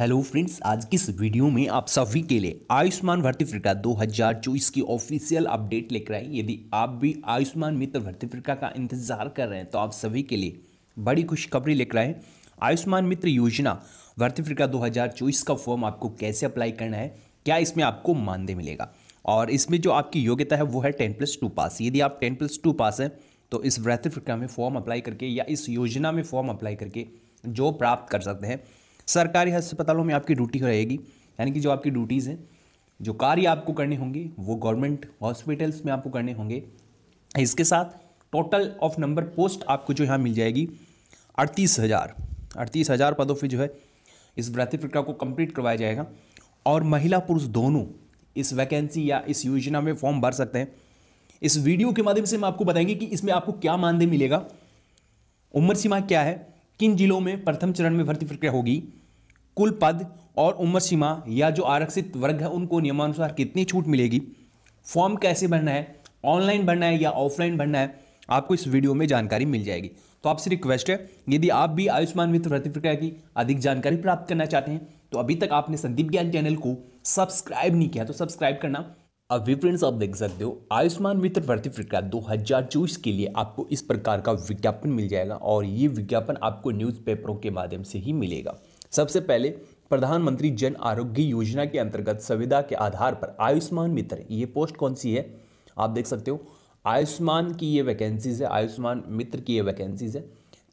hello friends आज की इस वीडियो में आप सभी के लिए आयुष्मान भर्ती दो हज़ार चौबीस की ऑफिशियल अपडेट लेकर आए यदि आप भी आयुष्मान मित्र भर्ती फ्रिका का इंतजार कर रहे हैं तो आप सभी के लिए बड़ी खुशखबरी लेकर आए आयुष्मान मित्र योजना भर्ती दो हज़ार चौबीस का फॉर्म आपको कैसे अप्लाई करना है क्या इसमें आपको मानदेय मिलेगा और इसमें जो आपकी योग्यता है वो है टेन प्लस टू पास यदि आप टेन प्लस टू पास हैं तो इस भर्ती फिरका में फॉर्म अप्लाई करके या इस योजना में फॉर्म अप्लाई करके जो प्राप्त कर सकते हैं सरकारी अस्पतालों में आपकी ड्यूटी रहेगी यानी कि जो आपकी ड्यूटीज़ हैं जो कार्य आपको करने होंगे वो गवर्नमेंट हॉस्पिटल्स में आपको करने होंगे इसके साथ टोटल ऑफ नंबर पोस्ट आपको जो यहाँ मिल जाएगी अड़तीस हज़ार अड़तीस हज़ार पदों पर जो है इस भर्ती प्रक्रिया को कंप्लीट करवाया जाएगा और महिला पुरुष दोनों इस वैकेंसी या इस योजना में फॉर्म भर सकते हैं इस वीडियो के माध्यम से हम आपको बताएंगे कि इसमें आपको क्या मानदेय मिलेगा उम्र सीमा क्या है किन जिलों में प्रथम चरण में भर्ती प्रक्रिया होगी कुल पद और उम्र सीमा या जो आरक्षित वर्ग है उनको नियमानुसार कितनी छूट मिलेगी फॉर्म कैसे भरना है ऑनलाइन भरना है या ऑफलाइन भरना है आपको इस वीडियो में जानकारी मिल जाएगी तो आपसे रिक्वेस्ट है यदि आप भी आयुष्मान मित्र भर्ती प्रक्रिया की अधिक जानकारी प्राप्त करना चाहते हैं तो अभी तक आपने संदीप ज्ञान चैनल को सब्सक्राइब नहीं किया तो सब्सक्राइब करना अभी फ्रेंड्स आप देख सकते हो आयुष्मान मित्र भर्ती प्रक्रिया दो हज़ार चौबीस के लिए आपको इस प्रकार का विज्ञापन मिल जाएगा और ये विज्ञापन आपको न्यूज़पेपरों के माध्यम से ही मिलेगा सबसे पहले प्रधानमंत्री जन आरोग्य योजना के अंतर्गत सुविधा के आधार पर आयुष्मान मित्र ये पोस्ट कौन सी है आप देख सकते हो आयुष्मान की ये वैकेंसीज है आयुष्मान मित्र की ये वैकेंसीज है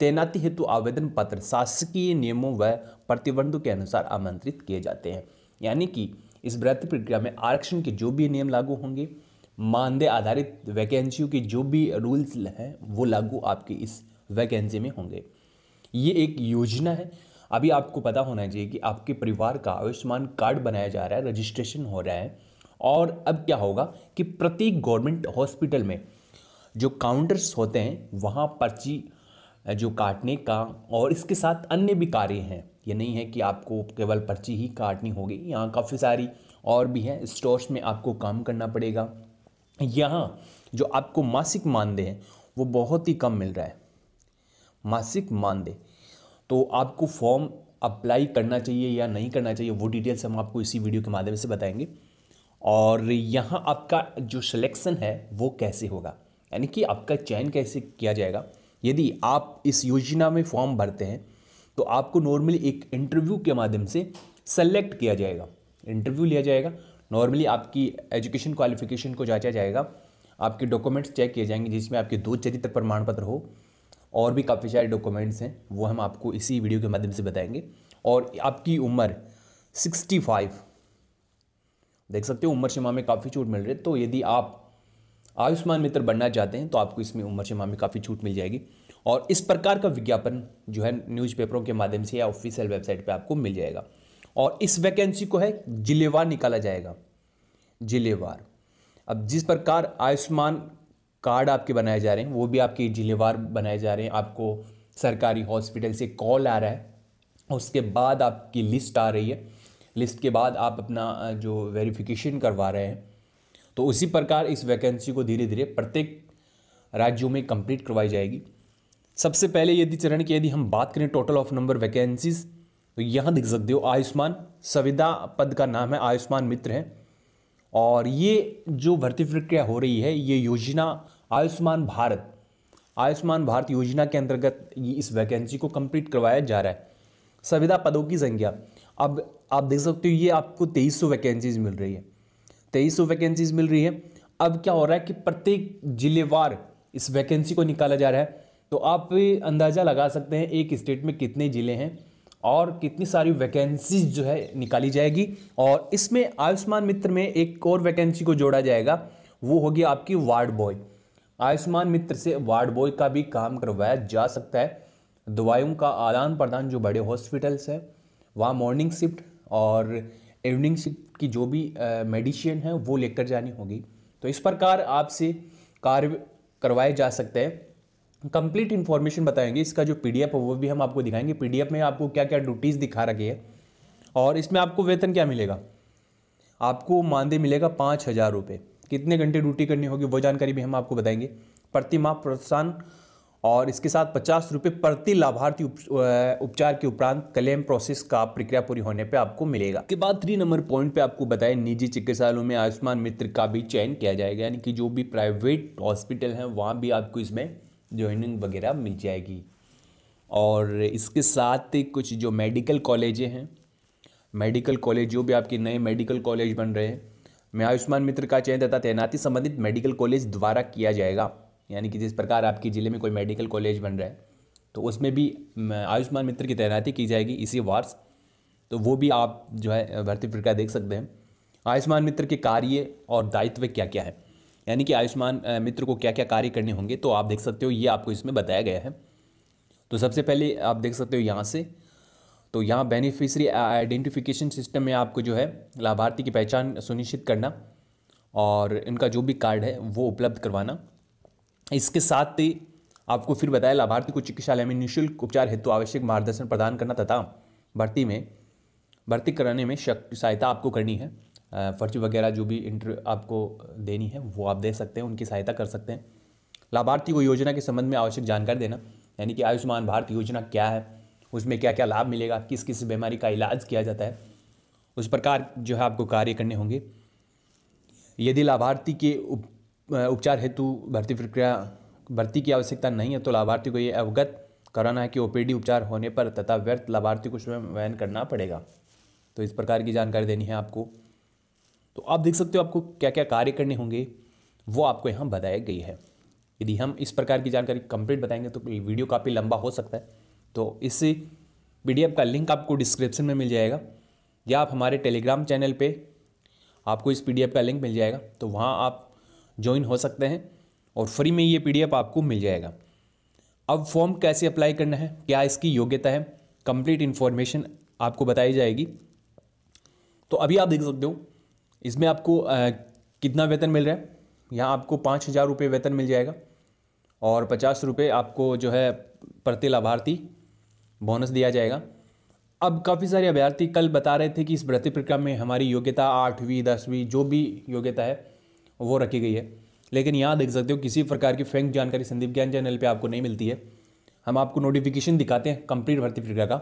तैनाती हेतु आवेदन पत्र शासकीय नियमों व प्रतिबंधों के अनुसार आमंत्रित किए जाते हैं यानी कि इस भर्ती प्रक्रिया में आरक्षण के जो भी नियम लागू होंगे मानदेय आधारित वैकेंसियों के जो भी रूल्स हैं वो लागू आपकी इस वैकेंसी में होंगे ये एक योजना है अभी आपको पता होना चाहिए कि आपके परिवार का आयुष्मान कार्ड बनाया जा रहा है रजिस्ट्रेशन हो रहा है और अब क्या होगा कि प्रत्येक गवर्नमेंट हॉस्पिटल में जो काउंटर्स होते हैं वहाँ पर्ची जो काटने का और इसके साथ अन्य भी कार्य हैं ये नहीं है कि आपको केवल पर्ची ही काटनी होगी यहाँ काफ़ी सारी और भी हैं स्टोर्स में आपको काम करना पड़ेगा यहाँ जो आपको मासिक मानदेय है वो बहुत ही कम मिल रहा है मासिक मानदेय तो आपको फॉर्म अप्लाई करना चाहिए या नहीं करना चाहिए वो डिटेल्स हम आपको इसी वीडियो के माध्यम से बताएंगे और यहाँ आपका जो सिलेक्शन है वो कैसे होगा यानी कि आपका चयन कैसे किया जाएगा यदि आप इस योजना में फॉर्म भरते हैं तो आपको नॉर्मली एक इंटरव्यू के माध्यम से सेलेक्ट किया जाएगा इंटरव्यू लिया जाएगा नॉर्मली आपकी एजुकेशन क्वालिफिकेशन को जांचा जाएगा आपके डॉक्यूमेंट्स चेक किए जाएंगे जिसमें आपके दो चरित्र प्रमाण पत्र हो और भी काफ़ी सारे डॉक्यूमेंट्स हैं वो हम आपको इसी वीडियो के माध्यम से बताएंगे और आपकी उम्र 65 देख सकते हो उम्र शिमा में काफ़ी छूट मिल रही है तो यदि आप आयुष्मान मित्र बनना चाहते हैं तो आपको इसमें उम्र शिमा में काफ़ी छूट मिल जाएगी और इस प्रकार का विज्ञापन जो है न्यूज़पेपरों के माध्यम से या ऑफिशियल वेबसाइट पर आपको मिल जाएगा और इस वैकेंसी को है जिलेवार निकाला जाएगा जिलेवार अब जिस प्रकार आयुष्मान कार्ड आपके बनाए जा रहे हैं वो भी आपके जिलेवार बनाए जा रहे हैं आपको सरकारी हॉस्पिटल से कॉल आ रहा है उसके बाद आपकी लिस्ट आ रही है लिस्ट के बाद आप अपना जो वेरिफिकेशन करवा रहे हैं तो उसी प्रकार इस वैकेंसी को धीरे धीरे प्रत्येक राज्यों में कंप्लीट करवाई जाएगी सबसे पहले यदि चरण की यदि हम बात करें टोटल ऑफ नंबर वैकेंसीज तो यहाँ दिख सकते हो आयुष्मान सविदा पद का नाम है आयुष्मान मित्र है और ये जो भर्ती प्रक्रिया हो रही है ये योजना आयुष्मान भारत आयुष्मान भारत योजना के अंतर्गत इस वैकेंसी को कंप्लीट करवाया जा रहा है संविदा पदों की संख्या अब आप देख सकते हो ये आपको तेईस सौ वैकेंसीज मिल रही है तेईस सौ वैकेंसीज मिल रही है अब क्या हो रहा है कि प्रत्येक जिलेवार इस वैकेंसी को निकाला जा रहा है तो आप अंदाज़ा लगा सकते हैं एक स्टेट में कितने ज़िले हैं और कितनी सारी वैकेंसीज जो है निकाली जाएगी और इसमें आयुष्मान मित्र में एक और वैकेंसी को जोड़ा जाएगा वो होगी आपकी वार्ड बॉय आयुष्मान मित्र से वार्ड बॉय का भी काम करवाया जा सकता है दवाइयों का आदान प्रदान जो बड़े हॉस्पिटल्स हैं वहाँ मॉर्निंग शिफ्ट और इवनिंग शिफ्ट की जो भी मेडिसिन है वो लेकर जानी होगी तो इस प्रकार आपसे कार्य करवाए जा सकते हैं कंप्लीट इन्फॉर्मेशन बताएंगे इसका जो पीडीएफ है वो भी हम आपको दिखाएंगे पीडीएफ में आपको क्या क्या ड्यूटीज़ दिखा रखी है और इसमें आपको वेतन क्या मिलेगा आपको मानदेय मिलेगा पाँच हज़ार रुपये कितने घंटे ड्यूटी करनी होगी वो जानकारी भी हम आपको बताएंगे प्रति माह प्रोत्साहन और इसके साथ पचास रुपये प्रति लाभार्थी उपचार के उपरांत क्लेम प्रोसेस का प्रक्रिया पूरी होने पे आपको मिलेगा के बाद थ्री नंबर पॉइंट पे आपको बताएं निजी चिकित्सालयों में आयुष्मान मित्र का भी चयन किया जाएगा यानी कि जो भी प्राइवेट हॉस्पिटल हैं वहाँ भी आपको इसमें ज्वाइनिंग वगैरह मिल जाएगी और इसके साथ कुछ जो मेडिकल कॉलेजें हैं मेडिकल कॉलेज जो भी आपके नए मेडिकल कॉलेज बन रहे हैं में आयुष्मान मित्र का चयन तथा तैनाती संबंधित मेडिकल कॉलेज द्वारा किया जाएगा यानी कि जिस प्रकार आपके ज़िले में कोई मेडिकल कॉलेज बन रहा है तो उसमें भी आयुष्मान मित्र की तैनाती की जाएगी इसी वार्स तो वो भी आप जो है भर्ती प्रक्रिया देख सकते हैं आयुष्मान मित्र के कार्य और दायित्व क्या क्या है यानी कि आयुष्मान मित्र को क्या क्या कार्य करने होंगे तो आप देख सकते हो ये आपको इसमें बताया गया है तो सबसे पहले आप देख सकते हो यहाँ से तो यहाँ बेनिफिशरी आइडेंटिफिकेशन सिस्टम में आपको जो है लाभार्थी की पहचान सुनिश्चित करना और इनका जो भी कार्ड है वो उपलब्ध करवाना इसके साथ ही आपको फिर बताया लाभार्थी को चिकित्सालय में निःशुल्क उपचार हेतु आवश्यक मार्गदर्शन प्रदान करना तथा भर्ती में भर्ती कराने में सहायता आपको करनी है फर्ची वगैरह जो भी इंटर आपको देनी है वो आप दे सकते हैं उनकी सहायता कर सकते हैं लाभार्थी को योजना के संबंध में आवश्यक जानकारी देना यानी कि आयुष्मान भारत योजना क्या है उसमें क्या क्या लाभ मिलेगा किस किस बीमारी का इलाज किया जाता है उस प्रकार जो है आपको कार्य करने होंगे यदि लाभार्थी के उप उपचार हेतु भर्ती प्रक्रिया भर्ती की आवश्यकता नहीं है तो लाभार्थी को ये अवगत कराना है कि ओपीडी उपचार होने पर तथा व्यर्थ लाभार्थी को स्वयं वहन करना पड़ेगा तो इस प्रकार की जानकारी देनी है आपको तो आप देख सकते हो आपको क्या क्या कार्य करने होंगे वो आपको यहाँ बताई गई है यदि हम इस प्रकार की जानकारी कंप्लीट बताएंगे तो वीडियो काफ़ी लंबा हो सकता है तो इसी पी का लिंक आपको डिस्क्रिप्शन में मिल जाएगा या आप हमारे टेलीग्राम चैनल पे आपको इस पी का लिंक मिल जाएगा तो वहाँ आप ज्वाइन हो सकते हैं और फ्री में ये पी आपको मिल जाएगा अब फॉर्म कैसे अप्लाई करना है क्या इसकी योग्यता है कंप्लीट इन्फॉर्मेशन आपको बताई जाएगी तो अभी आप देख सकते हो इसमें आपको आ, कितना वेतन मिल रहा है यहाँ आपको पाँच हज़ार रुपये वेतन मिल जाएगा और पचास रुपये आपको जो है प्रति लाभार्थी बोनस दिया जाएगा अब काफ़ी सारे अभ्यर्थी कल बता रहे थे कि इस भर्ती प्रक्रिया में हमारी योग्यता आठवीं दसवीं जो भी योग्यता है वो रखी गई है लेकिन यहाँ देख सकते हो किसी प्रकार की फेंक जानकारी संदीप ज्ञान चैनल पे आपको नहीं मिलती है हम आपको नोटिफिकेशन दिखाते हैं कंप्लीट भर्ती प्रक्रिया का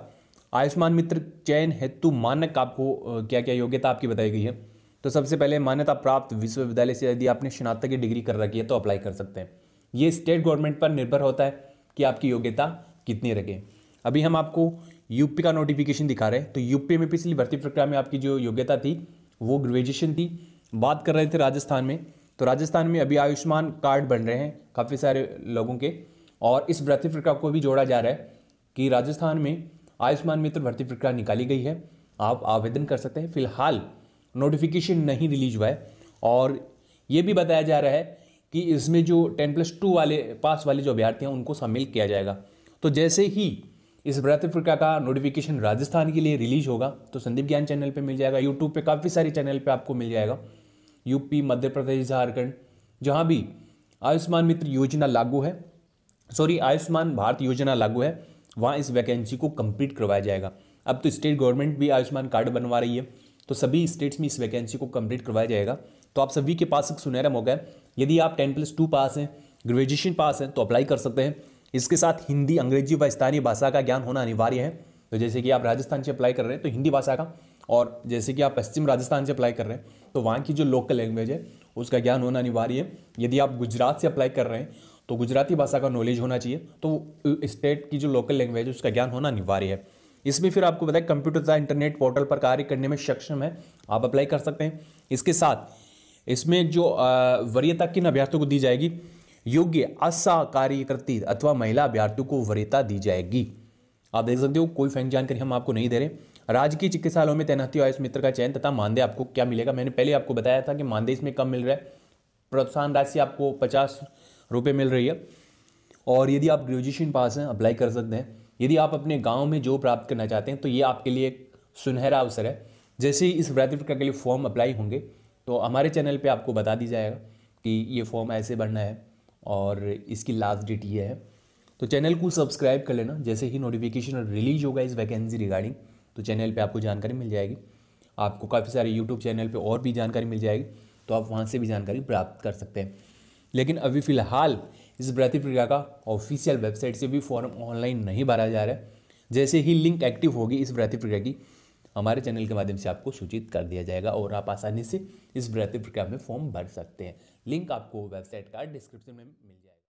आयुष्मान मित्र चयन हेतु मानक आपको क्या क्या योग्यता आपकी बताई गई है तो सबसे पहले मान्यता प्राप्त विश्वविद्यालय से यदि आपने स्नातक की डिग्री कर रखी है तो अप्लाई कर सकते हैं ये स्टेट गवर्नमेंट पर निर्भर होता है कि आपकी योग्यता कितनी रखें अभी हम आपको यूपी का नोटिफिकेशन दिखा रहे हैं तो यूपी में पिछली भर्ती प्रक्रिया में आपकी जो योग्यता थी वो ग्रेजुएशन थी बात कर रहे थे राजस्थान में तो राजस्थान में अभी आयुष्मान कार्ड बन रहे हैं काफ़ी सारे लोगों के और इस भर्ती प्रक्रिया को भी जोड़ा जा रहा है कि राजस्थान में आयुष्मान मित्र भर्ती प्रक्रिया निकाली गई है आप आवेदन कर सकते हैं फिलहाल नोटिफिकेशन नहीं रिलीज हुआ है और ये भी बताया जा रहा है कि इसमें जो टेन प्लस टू वाले पास वाले जो अभ्यर्थी हैं उनको शामिल किया जाएगा तो जैसे ही इस व्रत प्रका का नोटिफिकेशन राजस्थान के लिए रिलीज होगा तो संदीप ज्ञान चैनल पे मिल जाएगा यूट्यूब पे काफ़ी सारे चैनल पे आपको मिल जाएगा यूपी मध्य प्रदेश झारखंड जहाँ भी आयुष्मान मित्र योजना लागू है सॉरी आयुष्मान भारत योजना लागू है वहाँ इस वैकेंसी को कम्प्लीट करवाया जाएगा अब तो स्टेट गवर्नमेंट भी आयुष्मान कार्ड बनवा रही है तो सभी स्टेट्स में इस वैकेंसी को कम्प्लीट करवाया जाएगा तो आप सभी के पास एक सुनहरा मौका है यदि आप टेन प्लस टू पास हैं ग्रेजुएशन पास हैं तो अप्लाई कर सकते हैं इसके साथ हिंदी अंग्रेजी व स्थानीय भाषा का ज्ञान होना अनिवार्य है तो जैसे कि आप राजस्थान से अप्लाई कर रहे हैं तो हिंदी भाषा का और जैसे कि आप पश्चिम राजस्थान से अप्लाई कर रहे हैं तो वहाँ की जो लोकल लैंग्वेज है उसका ज्ञान होना अनिवार्य है यदि आप गुजरात से अप्लाई कर रहे हैं तो गुजराती भाषा का नॉलेज होना चाहिए तो स्टेट की जो लोकल लैंग्वेज है उसका ज्ञान होना अनिवार्य है इसमें फिर आपको बताया कंप्यूटर तथा इंटरनेट पोर्टल पर कार्य करने में सक्षम है आप अप्लाई कर सकते हैं इसके साथ इसमें जो वरीयता किन अभ्यर्थियों को दी जाएगी योग्य आशा कार्यकर्ती अथवा महिला अभ्यर्थियों को वरीयता दी जाएगी आप देख सकते हो कोई फैंक जानकारी हम आपको नहीं दे रहे राजकीय चिकित्सालयों में तैनाती आयुष मित्र का चयन तथा मानदेय आपको क्या मिलेगा मैंने पहले आपको बताया था कि मानदेय इसमें कम मिल रहा है प्रोत्साहन राशि आपको पचास रुपये मिल रही है और यदि आप ग्रेजुएशन पास हैं अप्लाई कर सकते हैं यदि आप अपने गांव में जॉब प्राप्त करना चाहते हैं तो ये आपके लिए एक सुनहरा अवसर है जैसे ही इस व्रत प्रक्रिया के लिए फॉर्म अप्लाई होंगे तो हमारे चैनल पे आपको बता दी जाएगा कि ये फॉर्म ऐसे भरना है और इसकी लास्ट डेट ये है तो चैनल को सब्सक्राइब कर लेना जैसे ही नोटिफिकेशन रिलीज होगा इस वैकेंसी रिगार्डिंग तो चैनल पे आपको जानकारी मिल जाएगी आपको काफ़ी सारे यूट्यूब चैनल पे और भी जानकारी मिल जाएगी तो आप वहाँ से भी जानकारी प्राप्त कर सकते हैं लेकिन अभी फ़िलहाल इस भ्रती प्रक्रिया का ऑफिशियल वेबसाइट से भी फॉर्म ऑनलाइन नहीं भरा जा रहा है जैसे ही लिंक एक्टिव होगी इस भ्रती प्रक्रिया की हमारे चैनल के माध्यम से आपको सूचित कर दिया जाएगा और आप आसानी से इस भ्रती प्रक्रिया में फॉर्म भर सकते हैं लिंक आपको वेबसाइट का डिस्क्रिप्शन में मिल जाएगा